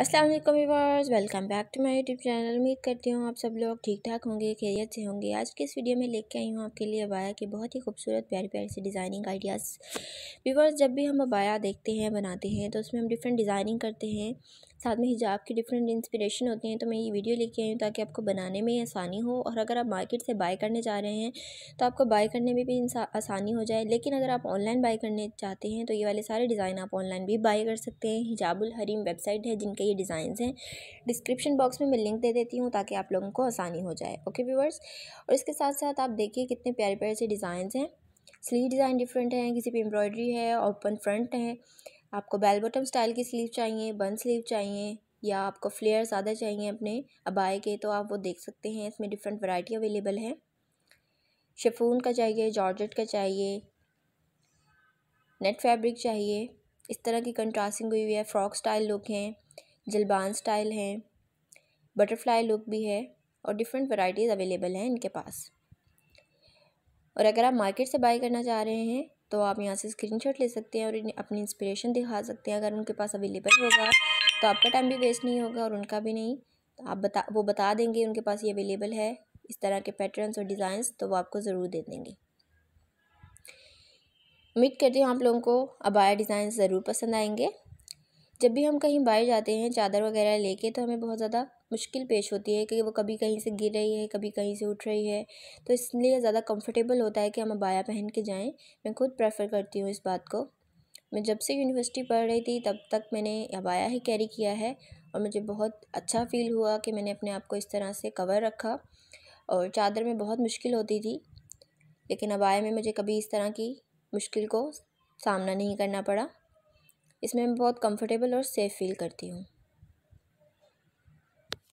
अस्सलाम वालेकुम viewers welcome back to my YouTube channel उम्मीद करती हूँ आप सब लोग ठीक ठाक होंगे खैरियत से होंगे आज के इस वीडियो में लेके आई हूँ आपके लिए अबाया के बहुत ही खूबसूरत प्यारे प्यारे से डिज़ाइनिंग आइडियाज़ व्यूअर्स जब भी हम अबाया देखते हैं बनाते हैं तो उसमें हम डिफरेंट डिज़ाइनिंग करते हैं साथ में हिजाब की डिफरेंट इंस्पिरेशन होती हैं तो मैं ये वीडियो लेके आई हूँ ताकि आपको बनाने में आसानी हो और अगर आप मार्केट से बाय करने जा रहे हैं तो आपको बाय करने में भी आसानी हो जाए लेकिन अगर आप ऑनलाइन बाय करने चाहते हैं तो ये वाले सारे डिज़ाइन आप ऑनलाइन भी बाय कर सकते हैं हिजाबुल हरीम वेबसाइट है जिनके ये डिज़ाइन हैं डिस्क्रिप्शन बॉक्स में मैं लिंक दे देती हूँ ताकि आप लोगों को आसानी हो जाए ओके व्यूवर्स और इसके साथ साथ आप देखिए कितने प्यारे प्यारे से डिज़ाइन हैं स्लीव डिज़ाइन डिफरेंट हैं किसी पे एम्ब्रॉयडरी है ओपन फ्रंट है आपको बेल बॉटम स्टाइल की स्लीव चाहिए बन स्लीव चाहिए या आपको फ्लेयर ज़्यादा चाहिए अपने अबाए के तो आप वो देख सकते हैं इसमें डिफरेंट वैरायटी अवेलेबल है शेफून का चाहिए जॉर्जेट का चाहिए नेट फैब्रिक चाहिए इस तरह की कंट्रास्टिंग हुई हुई है फ्रॉक स्टाइल लुक हैं जलबान स्टाइल हैं बटरफ्लाई लुक भी है और डिफरेंट वैरायटीज़ अवेलेबल हैं इनके पास और अगर आप मार्केट से बाई करना चाह रहे हैं तो आप यहाँ से स्क्रीनशॉट ले सकते हैं और अपनी इंस्पिरेशन दिखा सकते हैं अगर उनके पास अवेलेबल होगा तो आपका टाइम भी वेस्ट नहीं होगा और उनका भी नहीं तो आप बता वो बता देंगे उनके पास ये अवेलेबल है इस तरह के पैटर्न्स और डिज़ाइंस तो वो आपको ज़रूर दे देंगे उम्मीद करती हूँ आप लोगों को अबाया डिज़ाइन ज़रूर पसंद आएंगे जब भी हम कहीं बाहर जाते हैं चादर वगैरह लेके तो हमें बहुत ज़्यादा मुश्किल पेश होती है कि वो कभी कहीं से गिर रही है कभी कहीं से उठ रही है तो इसलिए ज़्यादा कंफर्टेबल होता है कि हम अबाया पहन के जाएं मैं खुद प्रेफर करती हूँ इस बात को मैं जब से यूनिवर्सिटी पढ़ रही थी तब तक मैंने अबाया ही कैरी किया है और मुझे बहुत अच्छा फील हुआ कि मैंने अपने आप को इस तरह से कवर रखा और चादर में बहुत मुश्किल होती थी लेकिन अबाया में मुझे कभी इस तरह की मुश्किल को सामना नहीं करना पड़ा इसमें मैं बहुत कंफर्टेबल और सेफ़ फ़ील करती हूँ